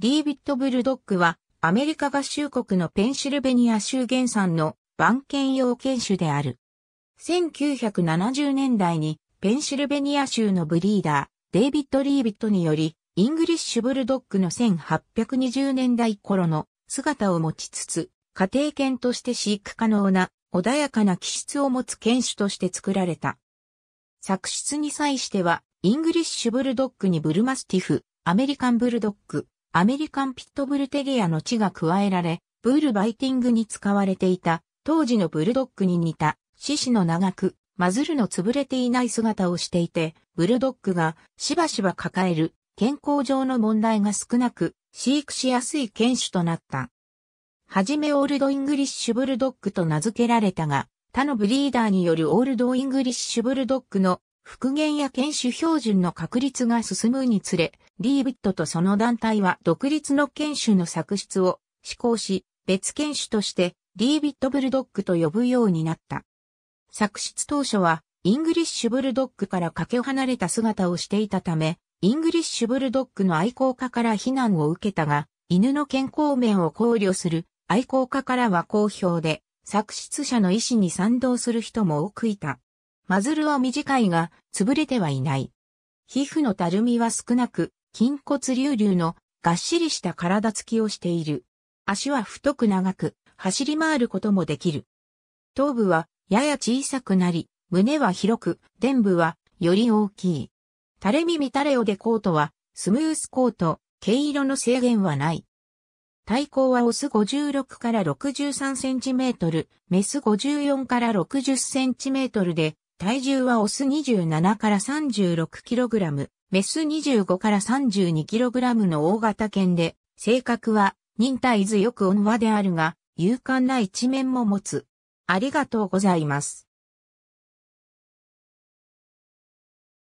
ディービット・ブルドッグは、アメリカ合衆国のペンシルベニア州原産の番犬用犬種である。1970年代に、ペンシルベニア州のブリーダー、デイビッド・リービットにより、イングリッシュ・ブルドッグの1820年代頃の姿を持ちつつ、家庭犬として飼育可能な穏やかな気質を持つ犬種として作られた。作出に際しては、イングリッシュ・ブルドッグにブルマスティフ、アメリカン・ブルドッグ、アメリカンピットブルテリアの血が加えられ、ブールバイティングに使われていた、当時のブルドッグに似た、獅子の長く、マズルの潰れていない姿をしていて、ブルドッグがしばしば抱える健康上の問題が少なく、飼育しやすい犬種となった。はじめオールドイングリッシュブルドッグと名付けられたが、他のブリーダーによるオールドイングリッシュブルドッグの復元や研修標準の確立が進むにつれ、リービットとその団体は独立の研修の作出を施行し、別研修としてリービットブルドッグと呼ぶようになった。作出当初は、イングリッシュブルドッグからかけ離れた姿をしていたため、イングリッシュブルドッグの愛好家から非難を受けたが、犬の健康面を考慮する愛好家からは好評で、作出者の意思に賛同する人も多くいた。マズルは短いが、潰れてはいない。皮膚のたるみは少なく、筋骨隆々のがっしりした体つきをしている。足は太く長く、走り回ることもできる。頭部はやや小さくなり、胸は広く、臀部はより大きい。垂れ耳垂れおでコートはスムースコート、毛色の制限はない。体高はオス56から63センチメートル、メス54から60センチメートルで、体重はオス27から 36kg、メス25から 32kg の大型犬で、性格は忍耐強く温和であるが、勇敢な一面も持つ。ありがとうございます。